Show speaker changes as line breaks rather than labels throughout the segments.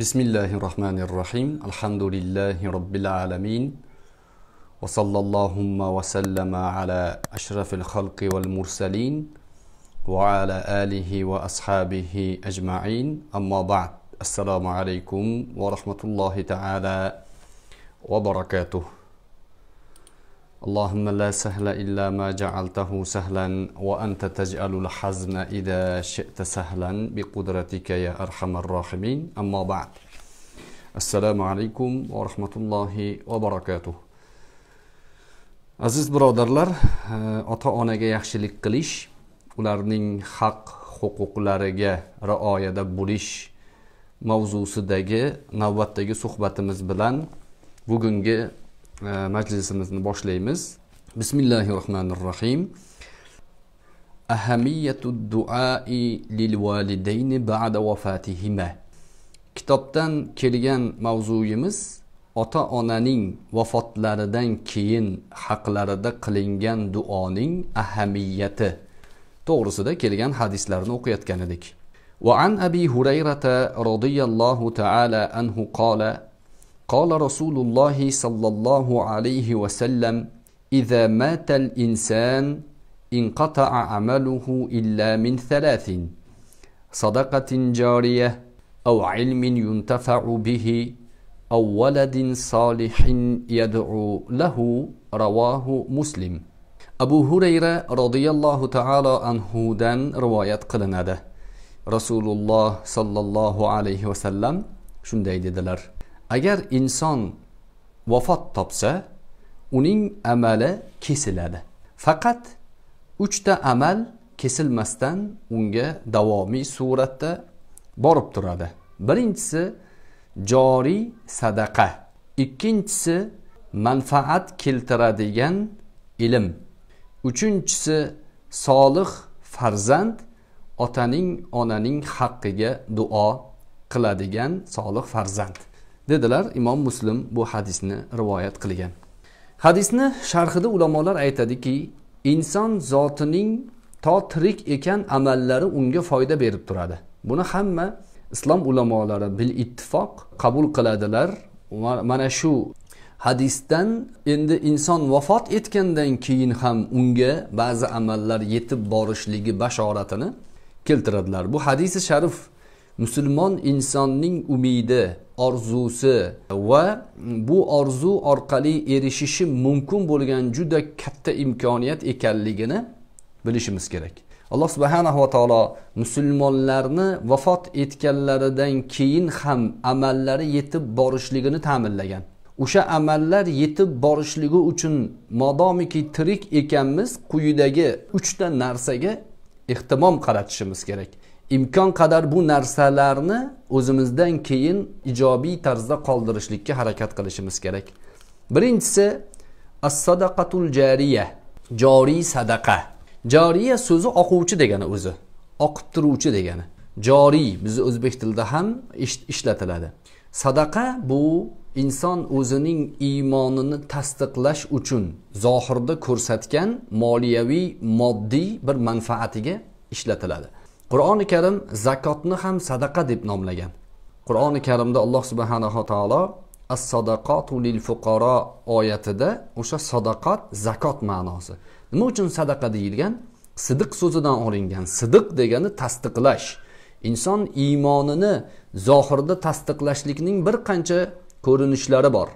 بسم الله الرحمن الرحيم الحمد لله رب العالمين وصلى اللهم وسلم على أشرف الخلق والمرسلين وعلى آله وأصحابه أجمعين أما بعد السلام عليكم ورحمة الله تعالى وبركاته اللهم لا سهل إلا ما جعلته سهلا وأنت تجعل الحزن إذا شئت سهلا بقدرتك يا أرحم الراحمين أما بعد السلام عليكم va الله وبركاته barakatuh aziz birodarlar eh, ota onaga yaxshilik qilish ularning haq huquqlariga rioyada bo'lish mavzusidagi navbatdagi suhbatimiz bilan bugungi majlisimizni boshlaymiz bismillahi rohmanir rohim ahamiyatu duai lil validayni ba'da vafatihima kitobdan kelgan mavzuyimiz ota onaning vafotlaridan keyin haqlarida qilingan duoning ahamiyati to'g'risida kelgan hadislarni o'qiyotgan edik وعن أبي هريرة رضي الله تعالى عنه قال قال رسول الله صلى الله عليه وسلم إذا مات الإنسان انقطع عمله إلا من ثلاث صدقة جارية أو علم ينتفع به أو ولد صالح يدعو له رواه مسلم Abu Hureyre radıyallahu taala anhu'dan rivayet kılınadi. الله sallallahu aleyhi ve sellem şunday دلر. agar inson vafot topsa uning amali kesiladi faqat uchta amal kesilmasdan unga davomiy suratda borib turadi birinchisi joriy sadaqa ikkinchisi manfaat keltiradigan ilm uchinchisi solih farzand otaning onaning haqqiga duo qiladigan solih farzand dedilar imom muslim bu hadisni rivoyat qilgan hadisni sharhida ulamolar aytadiki inson zotining to tirik ekan amallari unga foyda berib turadi buni hamma islom ulamolari bil ittifoq qabul qiladilar mana shu hadisdan endi inson vafot etgandan keyin ham unga ba'zi amallar yetib borishligi bashoratini keltiradilar bu hadisi sharif musulmon insonning umidi orzusi va bu orzu orqali erishishi mumkin bo'lgan juda katta imkoniyat ekanligini bilishimiz kerak alloh va taolo musulmonlarni vafot etganlaridan keyin ham amallari yetib borishligini ta'minlagan o'sha amallar yetib borishligi uchun modomiki tirik ekanmiz quyidagi uchta narsaga ehtimom qaratishimiz kerak imkon qadar bu narsalarni o'zimizdan keyin ijobiy tarzda qoldirishlikka harakat qilishimiz kerak birinchisi as sadaqatul jariya joriy sadaqa joriya so'zi oquvchi degani o'zi oqib turuvchi degani joriy bizni o'zbek tilida ham ishlatiladi sadaqa bu inson o'zining iymonini tasdiqlash uchun zohirda ko'rsatgan moliyaviy moddiy bir manfaatiga ishlatiladi qur'oni karim zakotni ham sadaqa deb nomlagan qur'oni karimda alloh subhanava taolo as sadaqotu lil fuqaro oyatida o'sha sadaqat zakot ma'nosi nima uchun sadaqa deyilgan sidiq so'zidan olingan sidiq degani tasdiqlash inson iymonini zohirda tasdiqlashlikning bir qancha ko'rinishlari bor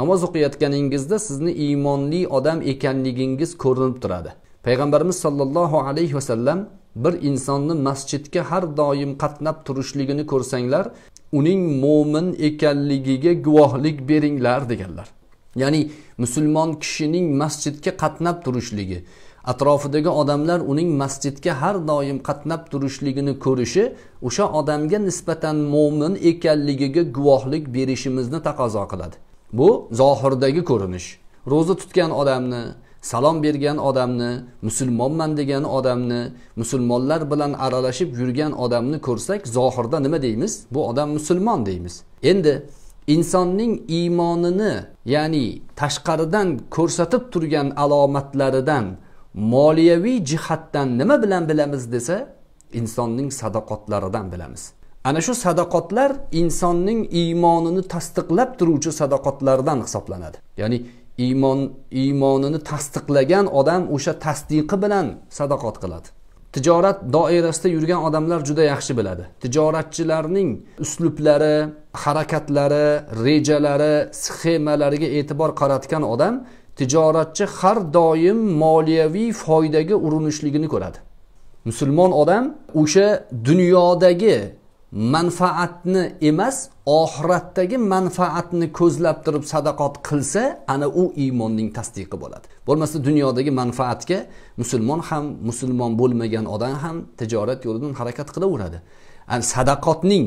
namoz o'qiyotganingizda sizni iymonli odam ekanligingiz ko'rinib turadi payg'ambarimiz sollallohu alayhi vasallam bir insonni masjidga har doim qatnab turishligini ko'rsanglar uning mo'min ekanligiga guvohlik beringlar deganlar ya'ni musulmon kishining masjidga qatnab turishligi atrofidagi odamlar uning masjidga har doim qatnab turishligini ko'rishi o'sha odamga nisbatan mo'min ekanligiga guvohlik berishimizni taqozo qiladi bu zohirdagi ko'rinish ro'za tutgan odamni salom bergan odamni musulmonman degan odamni musulmonlar bilan aralashib yurgan odamni ko'rsak zohirda nima deymiz bu odam musulmon deymiz endi insonning iymonini ya'ni tashqaridan ko'rsatib turgan alomatlaridan moliyaviy jihatdan nima bilan bilamiz desa insonning sadoqotlaridan bilamiz ana shu sadoqotlar insonning iymonini tasdiqlab turuvchi sadoqotlardan hisoblanadi ya'ni iymon iymonini tasdiqlagan odam o'sha tasdiqi bilan sadoqat qiladi tijorat doirasida yurgan odamlar juda yaxshi biladi tijoratchilarning uslublari harakatlari rejalari sxemalariga e'tibor qaratgan odam tijoratchi har doim moliyaviy foydaga urinishligini ko'radi musulmon odam o'sha dunyodagi manfaatni emas oxiratdagi manfaatni ko'zlab turib sadaqot qilsa ana u iymonning tasdiqi bo'ladi bo'lmasa dunyodagi manfaatga musulmon ham musulmon bo'lmagan odam ham tijorat yo'lidan harakat qilaveradi sadaqotning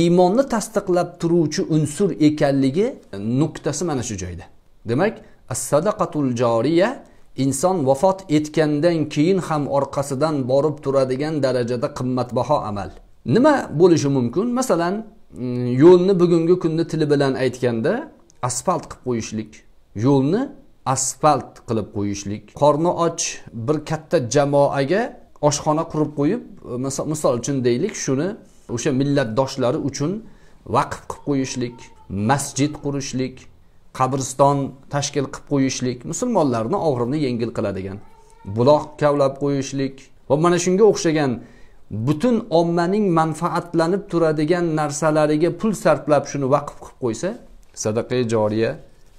iymonni tasdiqlab turuvchi unsur ekanligi nuqtasi mana shu joyda demak as sadaqatul joriya inson vafot etgandan keyin ham orqasidan borib turadigan darajada qimmatbaho amal nima bo'lishi mumkin masalan mm, yo'lni bugungi kunda tili bilan aytganda asfalt qilib qo'yishlik yo'lni asfalt qilib qo'yishlik qorni och bir katta jamoaga oshxona qurib qo'yib e, misol uchun deylik shuni o'sha millatdoshlari uchun vaqf qilib qo'yishlik masjid qurishlik qabriston tashkil qilib qo'yishlik musulmonlarni og'irini yengil qiladigan buloq kavlab qo'yishlik va mana shunga o'xshagan butun ommaning manfaatlanib turadigan narsalariga pul sarflab shuni vaqf qilib qo'ysa sadaqa joriya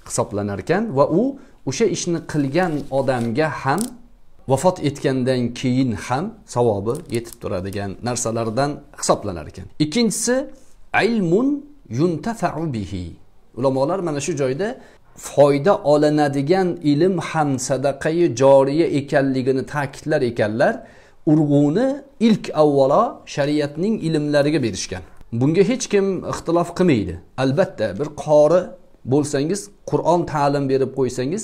hisoblanar ekan va u o'sha ishni qilgan odamga ham vafot etgandan keyin ham savobi yetib turadigan narsalardan hisoblanar ekan ikkinchisi ilmun yuntafau bihi ulamolar mana shu joyda foyda olinadigan ilm ham sadaqai joriya ekanligini ta'kidlar ekanlar urg'uni ilk avvalo shariatning ilmlariga berishgan bunga hech kim ixtilof qilmaydi albatta bir qori bo'lsangiz qur'on ta'lim berib qo'ysangiz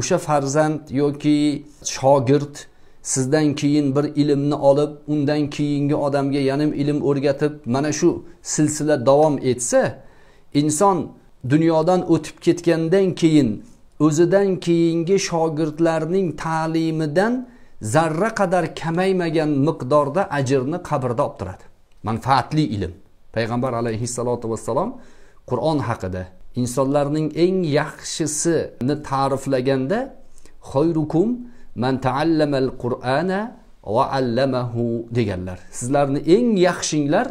o'sha farzand yoki shogird sizdan keyin bir ilmni olib undan keyingi odamga yana ilm o'rgatib mana shu silsila davom etsa inson dunyodan o'tib ketgandan keyin o'zidan keyingi shogirdlarning ta'limidan zarra qadar kamaymagan miqdorda ajrni qabrda olib turadi manfaatli ilm payg'ambar alayhissalotu vassalom qur'on haqida insonlarning eng yaxshisini ta'riflaganda xoyrukum man taallamal qur'ana va allamahu deganlar sizlarni eng yaxshinglar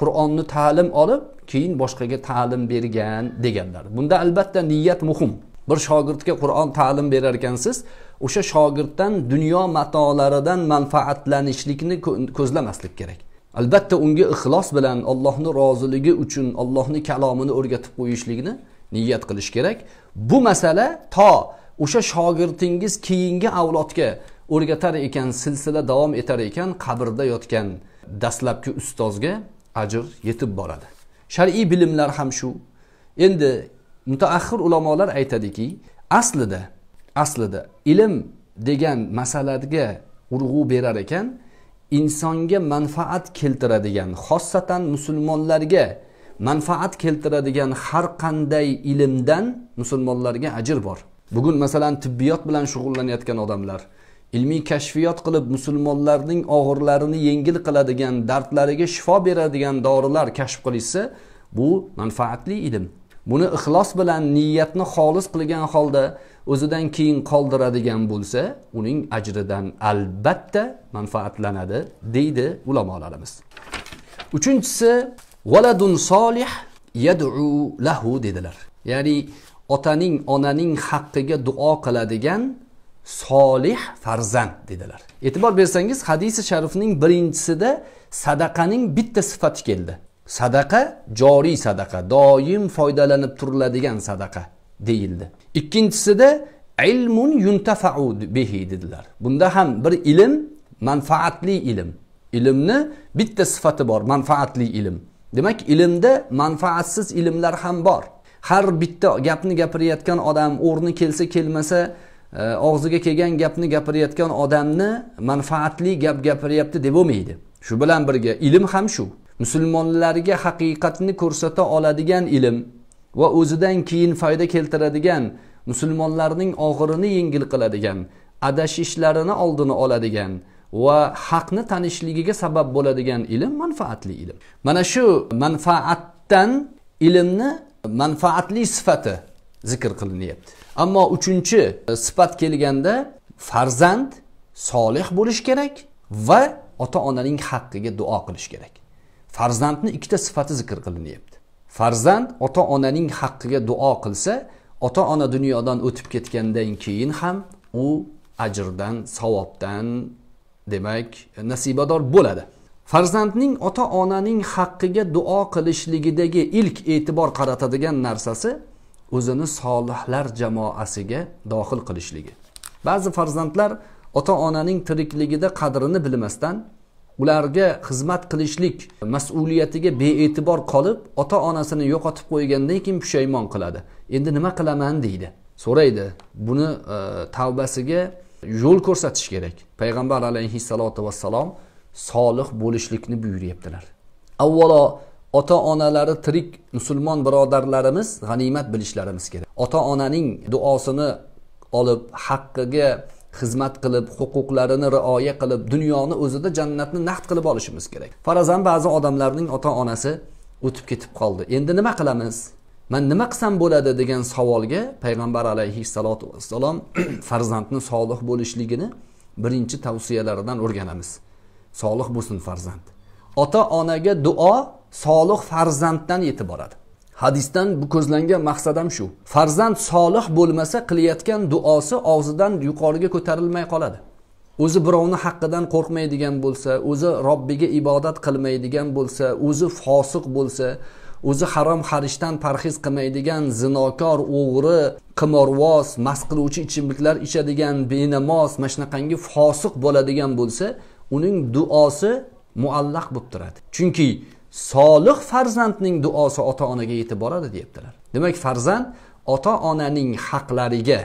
qur'onni ta'lim olib keyin boshqaga ta'lim bergan deganlar bunda albatta niyat muhim bir shogirdga qur'on ta'lim berar ekansiz o'sha shogirddan dunyo matolaridan manfaatlanishlikni ko'zlamaslik kerak albatta unga ixlos bilan ollohni roziligi uchun ollohni kalomini o'rgatib qo'yishlikni niyat qilish kerak bu masala to o'sha shogirdingiz keyingi avlodga o'rgatar ekan silsila davom etar ekan qabrda yotgan dastlabki ustozga ajr yetib boradi shar'iy bilimlar ham shu endi mutaaxir ulamolar aytadiki aslida aslida ilm degan masalaga urg'u berar ekan insonga manfaat keltiradigan xossatan musulmonlarga manfaat keltiradigan har qanday ilmdan musulmonlarga ajr bor bugun masalan tibbiyot bilan shug'ullanayotgan odamlar ilmiy kashfiyot qilib musulmonlarning og'irlarini yengil qiladigan dardlariga shifo beradigan dorilar kashf qilishsa bu manfaatli ilm buni ixlos bilan niyatni xolis qilgan holda o'zidan keyin qoldiradigan bo'lsa uning ajridan albatta manfaatlanadi deydi ulamolarimiz uchinchisi valadun solih yadu lahu dedilar ya'ni otaning onaning haqqiga duo qiladigan solih farzand dedilar e'tibor bersangiz hadisi sharifning birinchisida sadaqaning bitta sifati keldi sadaqa joriy sadaqa doim foydalanib turiladigan sadaqa deyildi ikkinchisida ilmun yuntafau bihi dedilar bunda ham bir ilm manfaatli ilm ilmni bitta sifati bor manfaatli ilm demak ilmda manfaatsiz ilmlar ham bor har bitta gapni gapirayotgan odam o'rni kelsa kelmasa e, og'ziga kelgan gapni gapirayotgan odamni manfaatli gap gapiryapti deb bo'lmaydi shu bilan birga ilm ham shu musulmonlarga haqiqatni ko'rsata oladigan ilm va o'zidan keyin foyda keltiradigan musulmonlarning og'irini yengil qiladigan adashishlarini oldini oladigan va haqni tanishligiga sabab bo'ladigan ilm manfaatli ilm mana shu manfaatdan ilmni manfaatli sifati zikr qilinyapti ammo uchinchi sifat kelganda farzand solih bo'lishi kerak va ota onaning haqqiga duo qilish kerak farzandni ikkita sifati zikr qilinyapti farzand ota onaning haqqiga duo qilsa ota ona dunyodan o'tib ketgandan keyin ham u ajrdan savobdan demak nasibador bo'ladi farzandning ota onaning haqqiga duo qilishligidagi ilk e'tibor qaratadigan narsasi o'zini solihlar jamoasiga dohil qilishligi ba'zi farzandlar ota onaning tirikligida qadrini bilmasdan ularga xizmat qilishlik mas'uliyatiga bee'tibor qolib ota onasini yo'qotib qo'ygandan keyin pushaymon qiladi endi nima qilaman deydi so'raydi buni e, tavbasiga yo'l ko'rsatish kerak payg'ambar alayhissalotu vassalom solih bo'lishlikni buyuryaptilar avvalo ota onalari tirik musulmon birodarlarimiz g'animat bilishlarimiz kerak ota onaning duosini olib haqqiga xizmat qilib huquqlarini rioya qilib dunyoni o'zida jannatni naqd qilib olishimiz kerak farazan ba'zi odamlarning ota onasi o'tib ketib qoldi endi nima qilamiz man nima qilsam bo'ladi degan savolga payg'ambar alayhissalotu vassalom farzandni solih bo'lishligini birinchi tavsiyalaridan o'rganamiz solih bo'lsin farzand ota onaga duo solih farzanddan yetib boradi hadisdan bu ko'zlangan maqsad ham shu farzand solih bo'lmasa qilayotgan duosi og'zidan yuqoriga ko'tarilmay qoladi o'zi birovni haqqidan qo'rqmaydigan bo'lsa o'zi robbiga ibodat qilmaydigan bo'lsa o'zi fosiq bo'lsa o'zi harom xarishdan parhez qilmaydigan zinokor o'g'ri qimorvoz mast qiluvchi ichimliklar ichadigan benamoz mana shunaqangi fosiq bo'ladigan bo'lsa uning duosi muallaq bo'lib turadi chunki solih farzandning duosi ota onaga yetib boradi deyaptilar demak farzand ota onaning haqlariga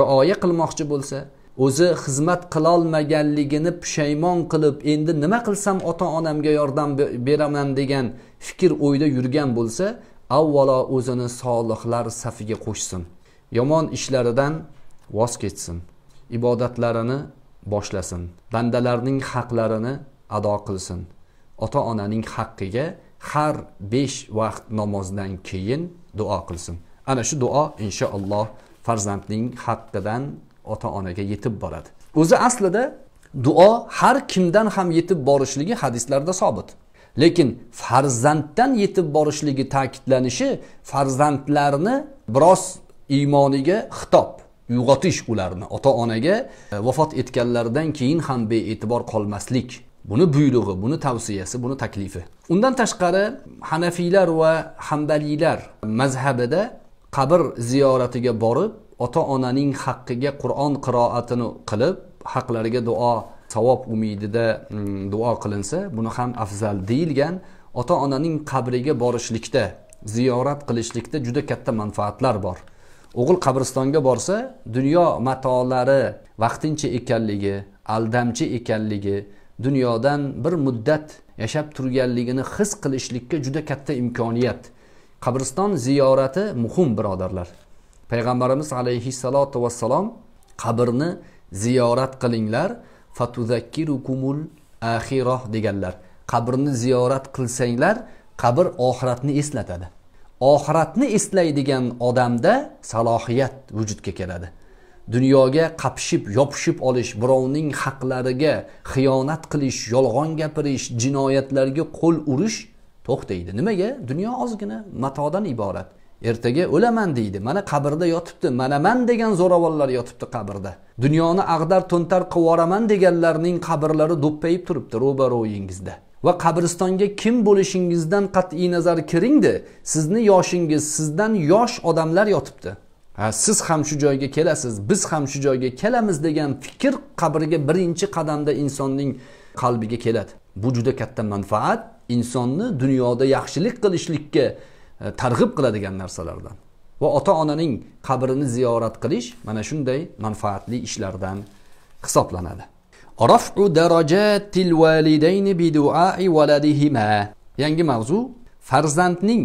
rioya qilmoqchi bo'lsa o'zi xizmat qilolmaganligini pushaymon qilib endi nima qilsam ota onamga yordam beraman degan fikr o'yda yurgan bo'lsa avvalo o'zini solihlar safiga qo'shsin yomon ishlaridan voz kechsin ibodatlarini boshlasin bandalarning haqlarini ado qilsin ota onaning haqqiga har besh vaqt namozdan keyin duo qilsin ana shu duo inshaalloh farzandning haqqidan ota onaga yetib boradi o'zi aslida duo har kimdan ham yetib borishligi hadislarda sobit lekin farzanddan yetib borishligi ta'kidlanishi farzandlarni biroz iymoniga xitob uyg'otish ularni ota onaga e, vafot etganlaridan keyin ham bee'tibor qolmaslik buni buyrug'i buni tavsiyasi buni taklifi undan tashqari hanafiylar va hambaliylar mazhabida qabr ziyoratiga borib ota onaning haqqiga qur'on qiroatini qilib haqlariga duo savob umidida mm, duo qilinsa buni ham afzal deyilgan ota onaning qabriga borishlikda ziyorat qilishlikda juda katta manfaatlar bor o'g'il qabristonga borsa dunyo matolari vaqtincha ekanligi aldamchi ekanligi dunyodan bir muddat yashab turganligini his qilishlikka juda katta imkoniyat qabriston ziyorati muhim birodarlar payg'ambarimiz alayhissalotu vassalom qabrni ziyorat qilinglar fatuzakkirukumul axiroh deganlar qabrni ziyorat qilsanglar qabr oxiratni eslatadi oxiratni eslaydigan odamda salohiyat vujudga keladi dunyoga qapishib yopishib olish birovning haqlariga xiyonat qilish yolg'on gapirish jinoyatlarga qo'l urish to'xtaydi nimaga dunyo ozgina matodan iborat ertaga o'laman deydi mana qabrda yotibdi mana man degan zo'ravonlar yotibdi qabrda dunyoni ag'dar to'ntar qilib yuboraman deganlarning qabrlari do'ppayib turibdi ro'baro'yingizda va qabristonga kim bo'lishingizdan qat'iy nazar kiringdi sizni yoshingiz sizdan yosh odamlar yotibdi siz ham shu joyga kelasiz biz ham shu joyga kelamiz degan fikr qabriga birinchi qadamda insonning qalbiga keladi bu juda katta manfaat insonni dunyoda yaxshilik qilishlikka e, targ'ib qiladigan narsalardan va ota onaning qabrini ziyorat qilish mana shunday manfaatli ishlardan hisoblanadi rafu validayni valadihima yangi mavzu farzandning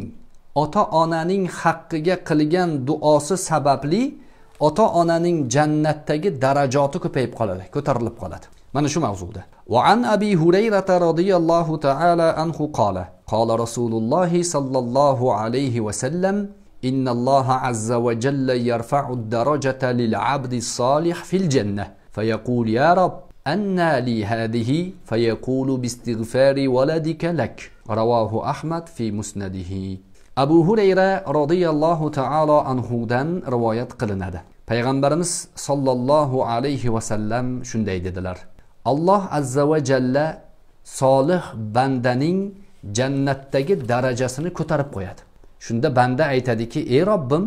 ota onaning haqqiga qilgan duosi sababli ota onaning jannatdagi darajoti ko'payib qoladi ko'tarilib qoladi mana shu mavzuda وعن أبي هريرة رضي الله تعالى عنه قال قال رسول الله صلى الله عليه وسلم إن الله عز وجل يرفع الدرجة للعبد الصالح في الجنة فيقول يا رب أنى لي هذه فيقول باستغفار ولدك لك رواه أحمد في مسنده abu hurayra roziyallohu taolo anhudan rivoyat qilinadi payg'ambarimiz sollallohu alayhi vasallam shunday dedilar alloh azza va jalla solih bandaning jannatdagi darajasini ko'tarib qo'yadi shunda banda aytadiki ey robbim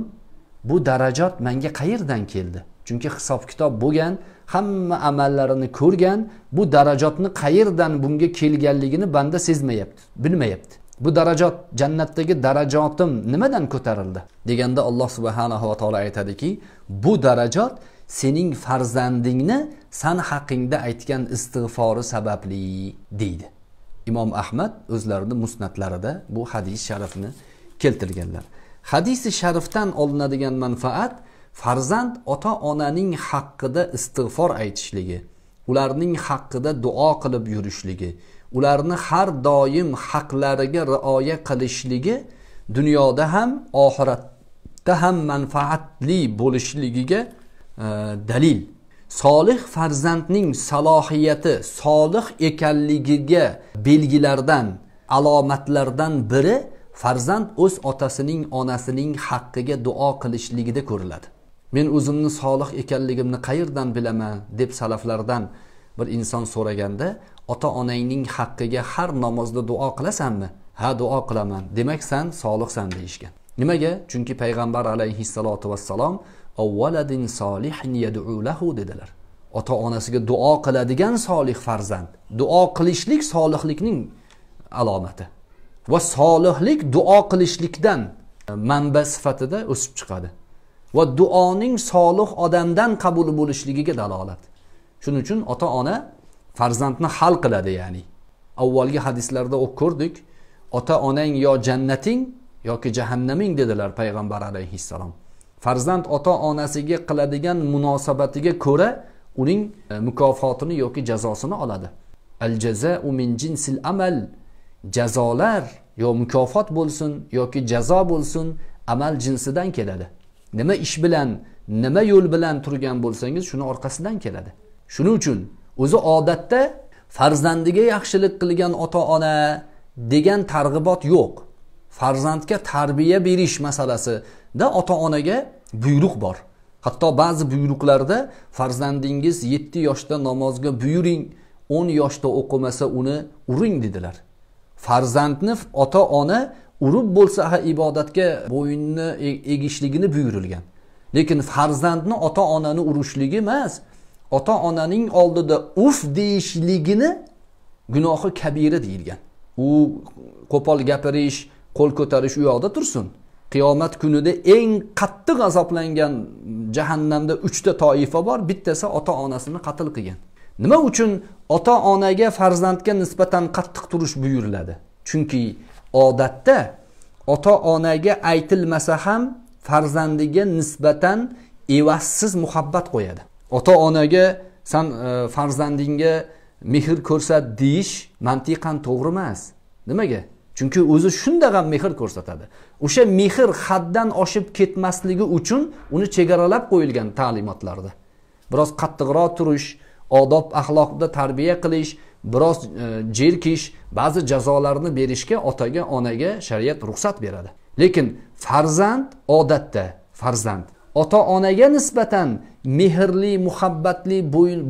bu darajat menga qayerdan keldi chunki hisob kitob bo'lgan hamma amallarini ko'rgan bu darajotni qayerdan bunga kelganligini banda sezmayapti bilmayapti bu darajot jannatdagi darajotim nimadan ko'tarildi deganda alloh subhanahu va taolo aytadiki bu darajot sening farzandingni san haqingda aytgan istig'fori sababli deydi imom ahmad o'zlarini musnatlarida bu hadis sharifni keltirganlar hadisi sharifdan olinadigan manfaat farzand ota onaning haqqida istig'for aytishligi ularning haqqida duo qilib yurishligi ularni har doim haqlariga rioya qilishligi dunyoda ham oxiratda ham manfaatli bo'lishligiga e, dalil solih farzandning salohiyati solih ekanligiga belgilardan alomatlardan biri farzand o'z otasining onasining haqqiga duo qilishligida ko'riladi men o'zimni solih ekanligimni qayerdan bilaman deb salaflardan bir inson so'raganda ota onangning haqqiga har namozda duo qilasanmi ha duo qilaman demak san solihsan deyishgan nimaga chunki payg'ambar alayhissalotu vassalom avvaladin solihin yadulahu dedilar ota onasiga duo qiladigan solih farzand duo qilishlik solihlikning alomati va solihlik duo qilishlikdan manba sifatida o'sib chiqadi va duoning solih odamdan qabul bo'lishligiga dalolat shuning uchun ota ona farzandni hal qiladi ya'ni avvalgi hadislarda o'qib ko'rdik ota onang yo jannating yoki jahannaming dedilar payg'ambar alayhissalom farzand ota onasiga qiladigan munosabatiga ko'ra uning e, mukofotini yoki jazosini oladi al jazau min jinsil amal jazolar yo mukofot bo'lsin yoki jazo bo'lsin amal jinsidan keladi nima ish bilan nima yo'l bilan turgan bo'lsangiz shuni orqasidan keladi shuning uchun o'zi odatda farzandiga yaxshilik qilgan ota ona degan targ'ibot yo'q farzandga tarbiya berish masalasida ota onaga buyruq bor hatto ba'zi buyruqlarda farzandingiz yetti yoshda namozga buyuring o'n yoshda o'qimasa uni uring dedilar farzandni ota ona urib bo'lsa ha ibodatga bo'yinni e-, egishligini buyurilgan lekin farzandni ota onani urishligi emas ota onaning oldida uf deyishligini gunohi kabira deyilgan u qo'pol gapirish qo'l ko'tarish u yoqda tursin qiyomat kunida eng qattiq azoblangan jahannamda uchta toifa bor bittasi ota onasini qatl qilgan nima uchun ota onaga farzandga nisbatan qattiq turish buyuriladi chunki odatda ota onaga aytilmasa ham farzandiga nisbatan evassiz muhabbat qo'yadi ota onaga san e, farzandingga mehr ko'rsat deyish mantiqan to'g'ri emas nimaga chunki o'zi shundaq ham mehr ko'rsatadi o'sha mehr haddan oshib ketmasligi uchun uni chegaralab qo'yilgan ta'limotlarda biroz qattiqroq turish odob axloqda tarbiya qilish biroz e, jerkish ba'zi jazolarni berishga otaga onaga shariat ruxsat beradi lekin farzand odatda farzand ota onaga nisbatan mehrli muhabbatli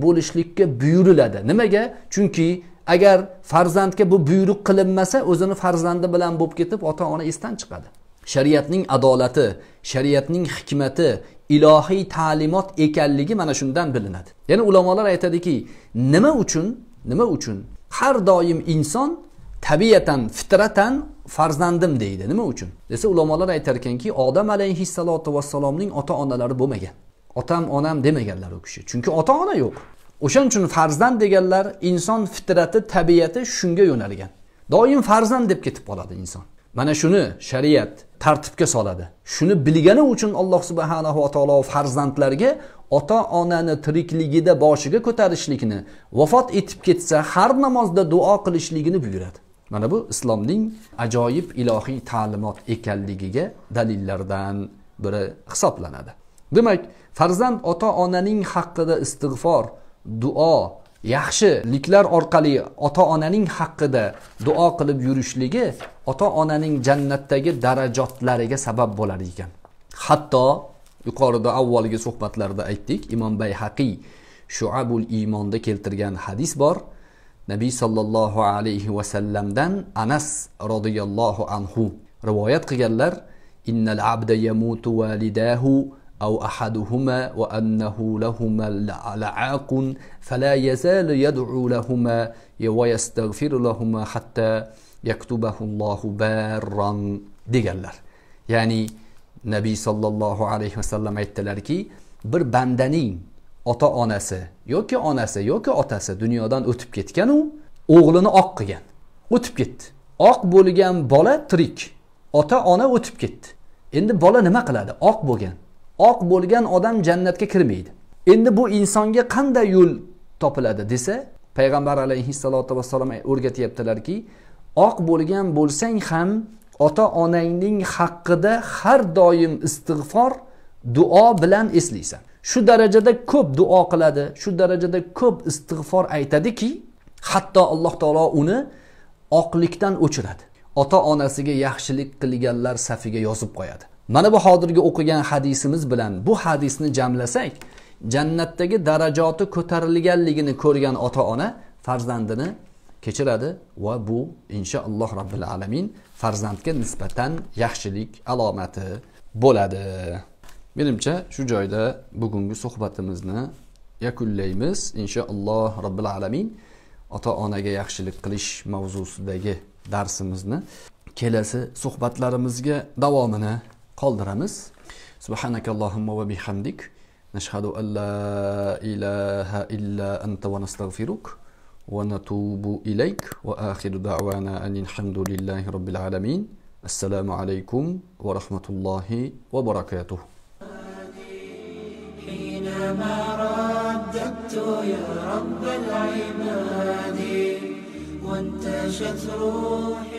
bo'lishlikka buyuriladi nimaga chunki agar farzandga bu buyruq qilinmasa o'zini farzandi bilan bo'lib ketib ota ona esdan chiqadi shariatning adolati shariatning hikmati ilohiy ta'limot ekanligi mana shundan bilinadi yana ulamolar aytadiki nima uchun nima uchun har doim inson tabiatan fitratan farzandim deydi nima uchun desa ulamolar aytarkanki odam alayhissalotu vassalomning ota onalari bo'lmagan otam onam demaganlar u kishi chunki ota ona yo'q o'shaning uchun farzand deganlar inson fitrati tabiati shunga yo'nalgan doim farzand deb ketib qoladi inson mana shuni shariat tartibga soladi shuni bilgani uchun alloh subhanahu va taolo farzandlarga ota onani tirikligida boshiga ko'tarishlikni vafot etib ketsa har namozda duo qilishligini buyuradi mana bu islomning ajoyib ilohiy ta'limot ekanligiga dalillardan biri hisoblanadi demak farzand ota onaning haqqida istig'for duo yaxshiliklar orqali ota onaning haqqida duo qilib yurishligi ota onaning jannatdagi darajotlariga sabab bo'lar ekan hatto yuqorida avvalgi suhbatlarda aytdik imom bayhaqiy shuabul iymonda keltirgan hadis bor nabiy sollallohu alayhi vasallamdan anas roziyallohu anhu rivoyat qilganlar innal abda yamutu validahu أو أحدهما وأنه لهما لعاق فلا يزال يدعو لهما ويستغفر لهما حتى يكتبه الله بارا deganlar ya'ni nabiy sollallohu alayhi vasallam aytdilarki bir bandaning ota onasi yoki onasi yoki otasi dunyodan o'tib ketganu o'g'lini oq qilgan o'tib ketdi oq bo'lgan bola tirik ota ona o'tib ketdi endi bola nima qiladi oq bo'lgan oq bo'lgan odam jannatga kirmaydi endi bu insonga qanday yo'l topiladi desa payg'ambar alayhissalotu vassalom o'rgatyaptilarki oq bo'lgan bo'lsang ham ota onangning haqqida har doim istig'for duo bilan eslaysan shu darajada ko'p duo qiladi shu darajada ko'p istig'for aytadiki hatto alloh taolo uni oqlikdan o'chiradi ota onasiga yaxshilik qilganlar safiga yozib qo'yadi mana bu hozirgi o'qigan hadisimiz bilan bu hadisni jamlasak jannatdagi darajoti ko'tarilganligini ko'rgan ota ona farzandini kechiradi va bu inshaalloh robbil alamin farzandga nisbatan yaxshilik alomati bo'ladi menimcha shu joyda bugungi suhbatimizni yakunlaymiz inshaalloh robbil alamin ota onaga yaxshilik qilish mavzusidagi darsimizni kelasi suhbatlarimizga davomini Subhanak Allahumma ve bihamdik nashhadu en la ilaha illa ente ve nestağfiruk. Ve natubu ileyk. Ve ahiru da'vana anil hamdulillahi rabbil alemin. Esselamu aleykum ve rahmetullahi ve barakatuhu. حينما رددت يا رب العباد وانتشت روحي